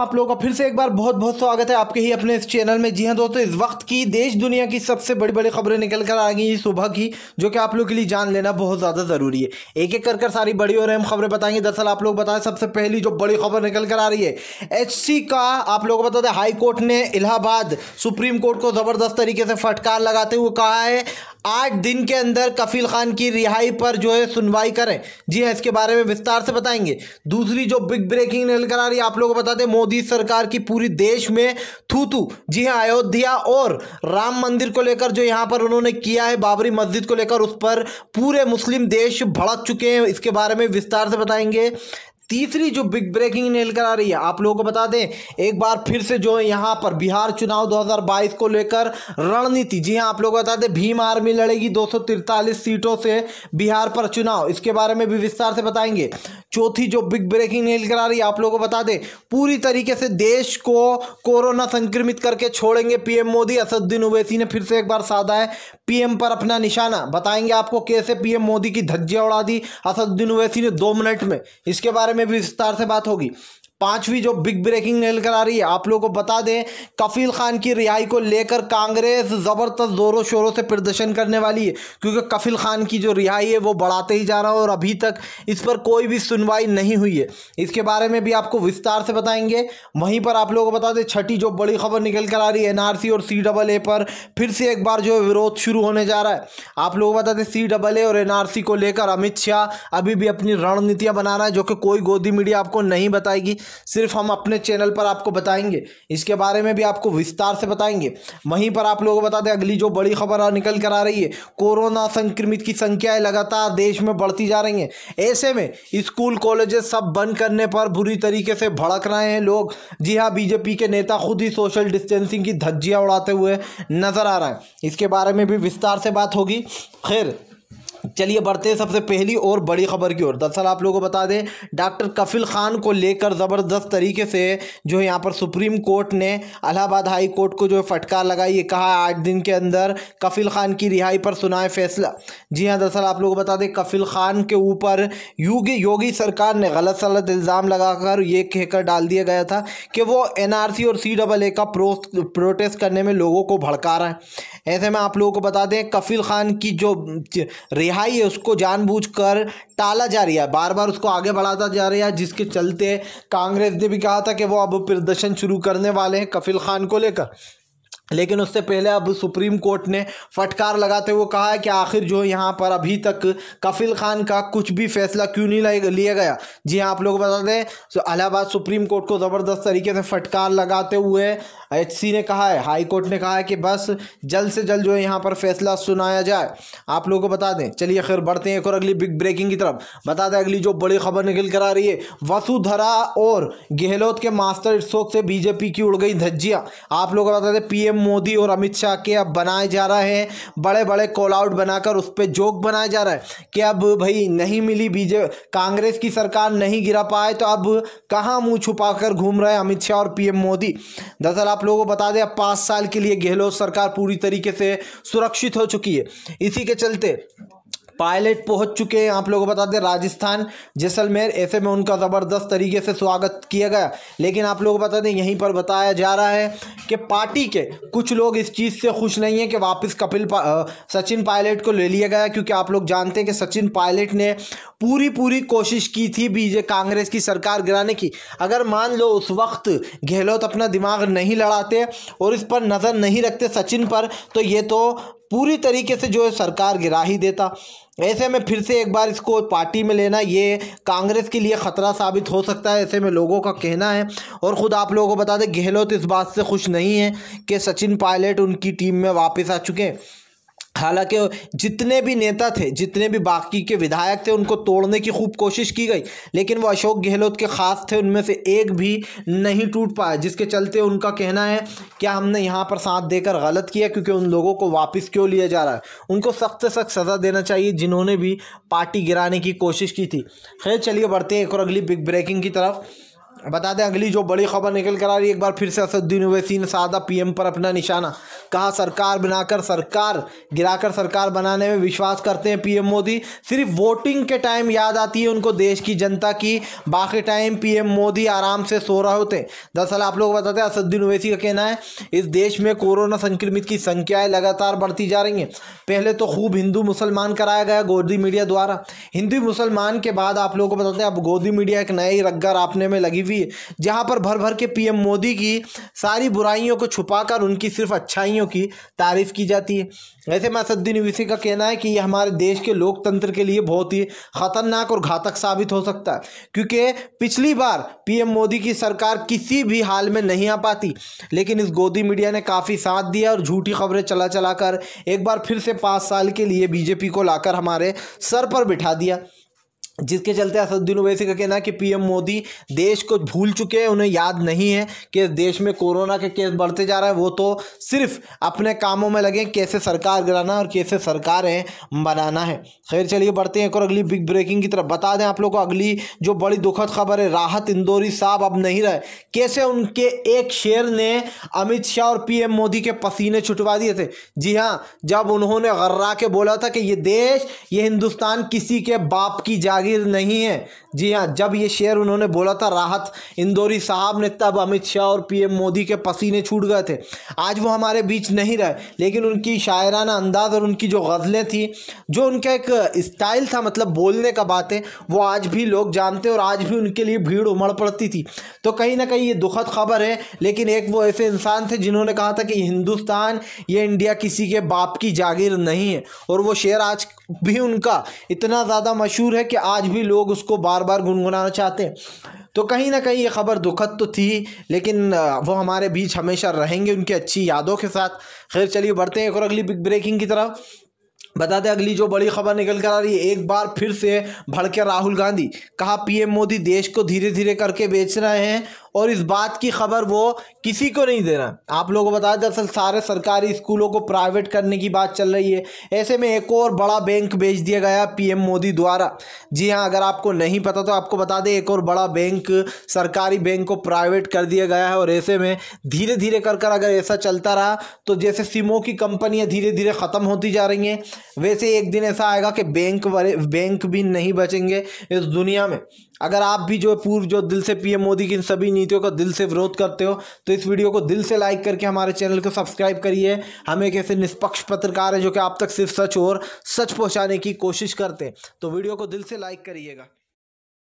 आप लोगों का फिर से एक बार बहुत बहुत स्वागत है आपके ही अपने इस चैनल में जी हाँ दोस्तों इस वक्त की देश दुनिया की सबसे बड़ी बड़ी खबरें निकल कर आ गई सुबह की जो कि आप लोगों के लिए जान लेना बहुत ज़्यादा ज़रूरी है एक एक कर कर सारी बड़ी और अहम खबरें बताएंगे दरअसल आप लोग बताएं सबसे पहली जो बड़ी खबर निकल कर आ रही है एच का आप लोगों को बता दें हाई कोर्ट ने इलाहाबाद सुप्रीम कोर्ट को ज़बरदस्त तरीके से फटकार लगाते हुए कहा है आठ दिन के अंदर कफील खान की रिहाई पर जो है सुनवाई करें जी हाँ इसके बारे में विस्तार से बताएंगे दूसरी जो बिग ब्रेकिंग निकल कर आ रही है आप लोगों को बता दें मोदी मोदी सरकार की पूरी देश में थूतू जी हाँ अयोध्या और राम मंदिर को लेकर जो यहाँ पर उन्होंने किया है बाबरी मस्जिद को लेकर उस पर पूरे मुस्लिम देश भड़क चुके हैं इसके बारे में विस्तार से बताएंगे तीसरी जो बिग ब्रेकिंग लेकर आ रही है आप लोगों को बता दें एक बार फिर से जो है यहाँ पर बिहार चुनाव 2022 को लेकर रणनीति जी हाँ आप लोगों को बता दें भीम आर्मी लड़ेगी दो सीटों से बिहार पर चुनाव इसके बारे में भी विस्तार से बताएंगे चौथी जो बिग ब्रेकिंग न्यूज करा रही है आप लोगों को बता दें पूरी तरीके से देश को कोरोना संक्रमित करके छोड़ेंगे पीएम मोदी असदुद्दीन ओवैसी ने फिर से एक बार साधा है पीएम पर अपना निशाना बताएंगे आपको कैसे पीएम मोदी की धज्जियाँ उड़ा दी असदुद्दीन ओवैसी ने दो मिनट में इसके बारे में भी विस्तार से बात होगी पांचवी जो बिग ब्रेकिंग लेकर आ रही है आप लोगों को बता दें कफील खान की रिहाई को लेकर कांग्रेस ज़बरदस्त ज़ोरों शोरों से प्रदर्शन करने वाली है क्योंकि कफील खान की जो रिहाई है वो बढ़ाते ही जा रहा है और अभी तक इस पर कोई भी सुनवाई नहीं हुई है इसके बारे में भी आपको विस्तार से बताएंगे वहीं पर आप लोगों को बता दें छठी जो बड़ी खबर निकल कर आ रही है एनआरसी और सी डबल ए पर फिर से एक बार जो विरोध शुरू होने जा रहा है आप लोगों को बता दें सी डबल ए और एनआरसी को लेकर अमित शाह अभी भी अपनी रणनीतियाँ बना रहा है जो कि कोई गोदी मीडिया आपको नहीं बताएगी सिर्फ हम अपने चैनल पर आपको बताएंगे इसके बारे में भी आपको विस्तार से बताएंगे वहीं पर आप लोगों को बता दें अगली जो बड़ी खबर निकल कर आ रही है कोरोना संक्रमित की संख्या लगातार देश में बढ़ती जा रही हैं ऐसे में स्कूल कॉलेजेस सब बंद करने पर बुरी तरीके से भड़क रहे हैं लोग जी हाँ बीजेपी के नेता खुद ही सोशल डिस्टेंसिंग की धज्जियाँ उड़ाते हुए नजर आ रहा है इसके बारे में भी विस्तार से बात होगी खैर चलिए बढ़ते हैं सबसे पहली और बड़ी खबर की ओर दरअसल आप लोगों को बता दें डॉक्टर कफिल खान को लेकर ज़बरदस्त तरीके से जो है यहाँ पर सुप्रीम कोर्ट ने अलाहाबाद हाई कोर्ट को जो है फटकार लगाई ये कहा आठ दिन के अंदर कफिल खान की रिहाई पर सुनाए फैसला जी हाँ दरअसल आप लोगों को बता दें कफिल खान के ऊपर योगी योगी सरकार ने गलत सलत इल्ज़ाम लगाकर ये कहकर डाल दिया गया था कि वो एन और सी डबल ए का प्रो प्रोटेस्ट करने में लोगों को भड़का रहा है ऐसे में आप लोगों को बता दें कफिल खान की जो रिहाई भाई है उसको जानबूझकर टाला जा रहा है बार बार उसको आगे बढ़ाता जा रहा है जिसके चलते कांग्रेस ने भी कहा था कि वो अब प्रदर्शन शुरू करने वाले हैं कफिल खान को लेकर लेकिन उससे पहले अब सुप्रीम कोर्ट ने फटकार लगाते हुए कहा है कि आखिर जो यहाँ पर अभी तक कफिल खान का कुछ भी फैसला क्यों नहीं लिया गया जी हाँ आप लोग बता दें तो इलाहाबाद सुप्रीम कोर्ट को ज़बरदस्त तरीके से फटकार लगाते हुए सी ने कहा है हाई कोर्ट ने कहा है कि बस जल्द से जल्द जो है यहाँ पर फैसला सुनाया जाए आप लोगों को बता दें चलिए खैर बढ़ते हैं एक और अगली बिग ब्रेकिंग की तरफ बता दें अगली जो बड़ी खबर निकल कर आ रही है वसुधरा और गहलोत के मास्टर स्ट्रोक से बीजेपी की उड़ गई धज्जियाँ आप लोगों को बता दें पी मोदी और अमित शाह के अब बनाए जा रहे हैं बड़े बड़े कॉल आउट बनाकर उस पर जोक बनाया जा रहा है कि अब भाई नहीं मिली बीजे कांग्रेस की सरकार नहीं गिरा पाए तो अब कहाँ मुँह छुपा घूम रहे हैं अमित शाह और पी मोदी दरअसल आप आप लोगों को बता दें अब साल के लिए गहलोत सरकार पूरी तरीके से सुरक्षित हो चुकी है इसी के चलते पायलट पहुंच चुके हैं आप लोगों को बता दें राजस्थान जैसलमेर ऐसे में उनका ज़बरदस्त तरीके से स्वागत किया गया लेकिन आप लोगों को बता दें यहीं पर बताया जा रहा है कि पार्टी के कुछ लोग इस चीज़ से खुश नहीं है कि वापस कपिल पा, आ, सचिन पायलट को ले लिया गया क्योंकि आप लोग जानते हैं कि सचिन पायलट ने पूरी पूरी कोशिश की थी बीजे कांग्रेस की सरकार गिराने की अगर मान लो उस वक्त गहलोत अपना दिमाग नहीं लड़ाते और इस पर नज़र नहीं रखते सचिन पर तो ये तो पूरी तरीके से जो है सरकार गिरा ही देता ऐसे में फिर से एक बार इसको पार्टी में लेना ये कांग्रेस के लिए ख़तरा साबित हो सकता है ऐसे में लोगों का कहना है और ख़ुद आप लोगों को बता दें गहलोत इस बात से खुश नहीं है कि सचिन पायलट उनकी टीम में वापस आ चुके हैं हालांकि जितने भी नेता थे जितने भी बाकी के विधायक थे उनको तोड़ने की खूब कोशिश की गई लेकिन वो अशोक गहलोत के ख़ास थे उनमें से एक भी नहीं टूट पाया जिसके चलते उनका कहना है कि हमने यहाँ पर साथ देकर गलत किया क्योंकि उन लोगों को वापस क्यों लिया जा रहा है उनको सख्त से सख्त सज़ा देना चाहिए जिन्होंने भी पार्टी गिराने की कोशिश की थी खैर चलिए बढ़ते हैं एक और अगली बिग ब्रेकिंग की तरफ बता दें अगली जो बड़ी खबर निकल कर आ रही है एक बार फिर से असदुद्दीन अवैसी ने साधा पीएम पर अपना निशाना कहा सरकार बनाकर सरकार गिराकर सरकार बनाने में विश्वास करते हैं पीएम मोदी सिर्फ वोटिंग के टाइम याद आती है उनको देश की जनता की बाकी टाइम पीएम मोदी आराम से सो रहे होते दरअसल आप लोग बताते हैं असदुद्दीन अवैसी का कहना है इस देश में कोरोना संक्रमित की संख्याएँ लगातार बढ़ती जा रही हैं पहले तो खूब हिंदू मुसलमान कराया गया गोदी मीडिया द्वारा हिंदू मुसलमान के बाद आप लोगों को बताते हैं अब गोदी मीडिया एक नई रग्गर आपने में लगी टीवी जहां पर भर भर के पीएम मोदी की सारी बुराइयों को छुपाकर उनकी सिर्फ अच्छाइयों की तारीफ की जाती है वैसे मसद्दीन यूसी का कहना है कि ये हमारे देश के लोकतंत्र के लिए बहुत ही ख़तरनाक और घातक साबित हो सकता है क्योंकि पिछली बार पीएम मोदी की सरकार किसी भी हाल में नहीं आ पाती लेकिन इस गोदी मीडिया ने काफ़ी साथ दिया और झूठी खबरें चला चलाकर एक बार फिर से पाँच साल के लिए बीजेपी को लाकर हमारे सर पर बिठा दिया जिसके चलते असदुद्दीन ओवैसी का कहना है कि पीएम मोदी देश को भूल चुके हैं उन्हें याद नहीं है कि देश में कोरोना के केस बढ़ते जा रहे हैं वो तो सिर्फ अपने कामों में लगे कैसे सरकार गिराना और कैसे सरकारें बनाना है खैर चलिए बढ़ते हैं एक और अगली बिग ब्रेकिंग की तरफ बता दें आप लोग को अगली जो बड़ी दुखद खबर है राहत इंदौरी साहब अब नहीं रहे कैसे उनके एक शेर ने अमित शाह और पी मोदी के पसीने छुटवा दिए थे जी हाँ जब उन्होंने गर्रा के बोला था कि ये देश ये हिंदुस्तान किसी के बाप की जागी जागीर नहीं है जी हाँ जब ये शेयर उन्होंने बोला था राहत इंदौरी साहब ने तब अमित शाह और पीएम मोदी के पसीने छूट गए थे आज वो हमारे बीच नहीं रहे लेकिन उनकी शायराना अंदाज और उनकी जो गज़लें थी जो उनका एक स्टाइल था मतलब बोलने का बातें वो आज भी लोग जानते और आज भी उनके लिए भीड़ उमड़ पड़ती थी तो कहीं ना कहीं ये दुखद खबर है लेकिन एक वो ऐसे इंसान थे जिन्होंने कहा था कि हिंदुस्तान ये इंडिया किसी के बाप की जागीर नहीं है और वो शेयर आज भी उनका इतना ज़्यादा मशहूर है कि आज भी लोग उसको बात बार बार गुनगुनाना चाहते हैं तो कहीं ना कहीं ये ख़बर दुखद तो थी लेकिन वो हमारे बीच हमेशा रहेंगे उनकी अच्छी यादों के साथ खैर चलिए बढ़ते हैं एक और अगली बिग ब्रेकिंग की तरफ बता दें अगली जो बड़ी खबर निकल कर आ रही है एक बार फिर से भड़के राहुल गांधी कहा पीएम मोदी देश को धीरे धीरे करके बेच रहे हैं और इस बात की खबर वो किसी को नहीं देना आप लोगों को बताया दरअसल सारे सरकारी स्कूलों को प्राइवेट करने की बात चल रही है ऐसे में एक और बड़ा बैंक भेज दिया गया पीएम मोदी द्वारा जी हाँ अगर आपको नहीं पता तो आपको बता दें एक और बड़ा बैंक सरकारी बैंक को प्राइवेट कर दिया गया है और ऐसे में धीरे धीरे कर कर अगर ऐसा चलता रहा तो जैसे सिमों की कंपनियाँ धीरे धीरे ख़त्म होती जा रही हैं वैसे एक दिन ऐसा आएगा कि बैंक वाले बैंक भी नहीं बचेंगे इस दुनिया में अगर आप भी जो पूर्व जो दिल से पीएम मोदी की इन सभी नीतियों का दिल से विरोध करते हो तो इस वीडियो को दिल से लाइक करके हमारे चैनल को सब्सक्राइब करिए हम एक ऐसे निष्पक्ष पत्रकार हैं जो कि आप तक सिर्फ सच और सच पहुंचाने की कोशिश करते हैं तो वीडियो को दिल से लाइक करिएगा